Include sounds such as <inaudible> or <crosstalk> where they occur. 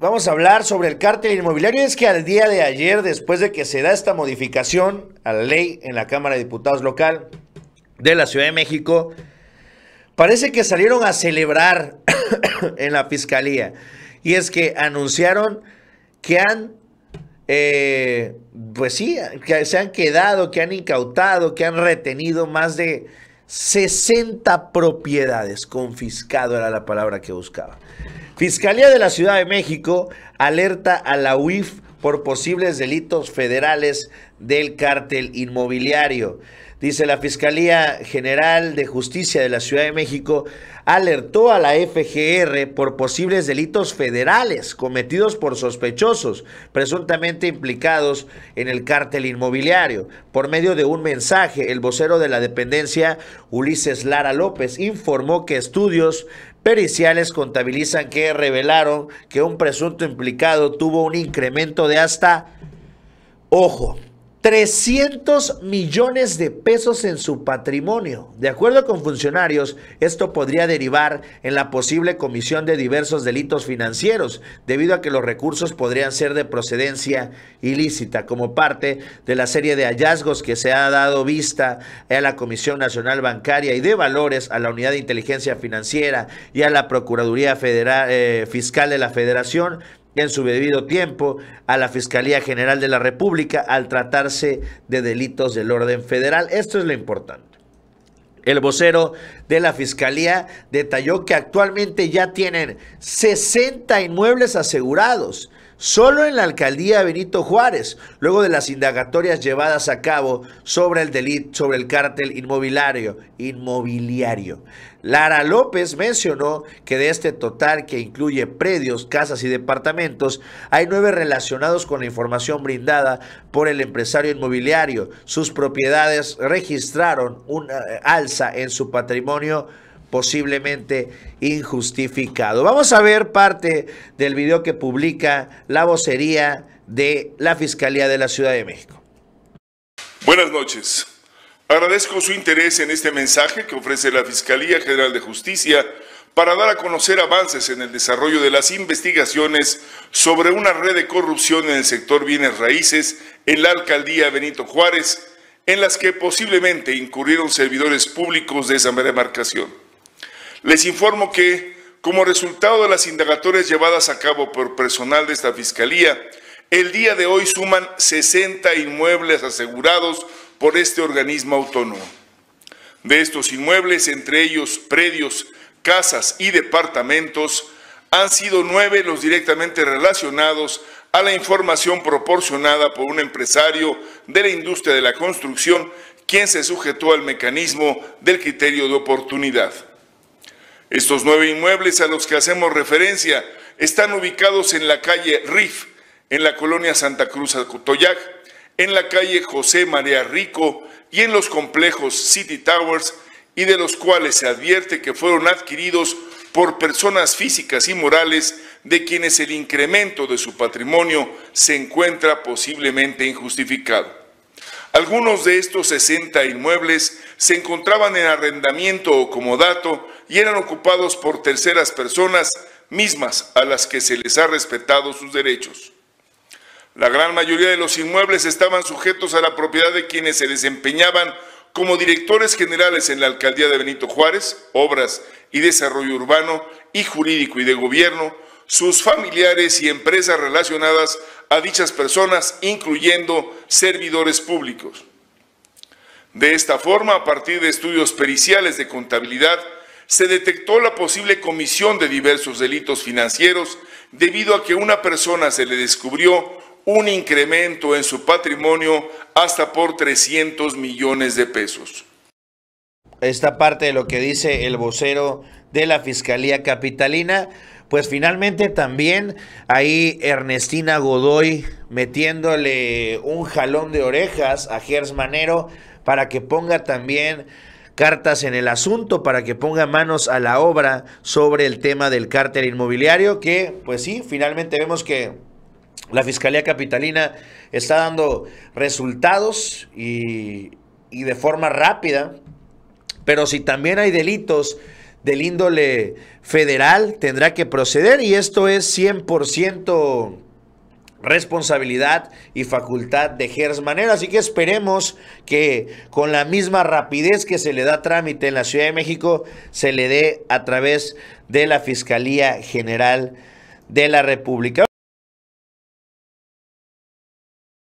Vamos a hablar sobre el cártel inmobiliario. Es que al día de ayer, después de que se da esta modificación a la ley en la Cámara de Diputados local de la Ciudad de México, parece que salieron a celebrar <coughs> en la Fiscalía. Y es que anunciaron que han, eh, pues sí, que se han quedado, que han incautado, que han retenido más de 60 propiedades. Confiscado era la palabra que buscaba. Fiscalía de la Ciudad de México alerta a la UIF por posibles delitos federales del cártel inmobiliario. Dice la Fiscalía General de Justicia de la Ciudad de México alertó a la FGR por posibles delitos federales cometidos por sospechosos presuntamente implicados en el cártel inmobiliario. Por medio de un mensaje, el vocero de la dependencia, Ulises Lara López, informó que estudios periciales contabilizan que revelaron que un presunto implicado tuvo un incremento de hasta, ojo, 300 millones de pesos en su patrimonio. De acuerdo con funcionarios, esto podría derivar en la posible comisión de diversos delitos financieros, debido a que los recursos podrían ser de procedencia ilícita, como parte de la serie de hallazgos que se ha dado vista a la Comisión Nacional Bancaria y de Valores, a la Unidad de Inteligencia Financiera y a la Procuraduría Federal, eh, Fiscal de la Federación en su debido tiempo a la Fiscalía General de la República al tratarse de delitos del orden federal. Esto es lo importante. El vocero de la Fiscalía detalló que actualmente ya tienen 60 inmuebles asegurados solo en la alcaldía Benito Juárez, luego de las indagatorias llevadas a cabo sobre el delito, sobre el cártel inmobiliario, inmobiliario. Lara López mencionó que de este total, que incluye predios, casas y departamentos, hay nueve relacionados con la información brindada por el empresario inmobiliario. Sus propiedades registraron una eh, alza en su patrimonio posiblemente injustificado. Vamos a ver parte del video que publica la vocería de la Fiscalía de la Ciudad de México. Buenas noches. Agradezco su interés en este mensaje que ofrece la Fiscalía General de Justicia para dar a conocer avances en el desarrollo de las investigaciones sobre una red de corrupción en el sector bienes raíces en la alcaldía Benito Juárez, en las que posiblemente incurrieron servidores públicos de esa demarcación. Les informo que, como resultado de las indagatorias llevadas a cabo por personal de esta Fiscalía, el día de hoy suman 60 inmuebles asegurados por este organismo autónomo. De estos inmuebles, entre ellos predios, casas y departamentos, han sido nueve los directamente relacionados a la información proporcionada por un empresario de la industria de la construcción, quien se sujetó al mecanismo del criterio de oportunidad. Estos nueve inmuebles a los que hacemos referencia están ubicados en la calle RIF, en la colonia Santa Cruz Acotoyac, en la calle José María Rico y en los complejos City Towers, y de los cuales se advierte que fueron adquiridos por personas físicas y morales de quienes el incremento de su patrimonio se encuentra posiblemente injustificado. Algunos de estos 60 inmuebles se encontraban en arrendamiento o comodato y eran ocupados por terceras personas mismas a las que se les ha respetado sus derechos. La gran mayoría de los inmuebles estaban sujetos a la propiedad de quienes se desempeñaban como directores generales en la alcaldía de Benito Juárez, obras y desarrollo urbano y jurídico y de gobierno, sus familiares y empresas relacionadas a dichas personas, incluyendo servidores públicos. De esta forma, a partir de estudios periciales de contabilidad, se detectó la posible comisión de diversos delitos financieros debido a que una persona se le descubrió un incremento en su patrimonio hasta por 300 millones de pesos. Esta parte de lo que dice el vocero de la Fiscalía Capitalina, pues finalmente también ahí Ernestina Godoy metiéndole un jalón de orejas a Gers Manero para que ponga también cartas en el asunto para que ponga manos a la obra sobre el tema del cártel inmobiliario, que pues sí, finalmente vemos que la Fiscalía Capitalina está dando resultados y, y de forma rápida, pero si también hay delitos del índole federal, tendrá que proceder y esto es 100% responsabilidad y facultad de Gersmanero. Así que esperemos que con la misma rapidez que se le da trámite en la Ciudad de México, se le dé a través de la Fiscalía General de la República.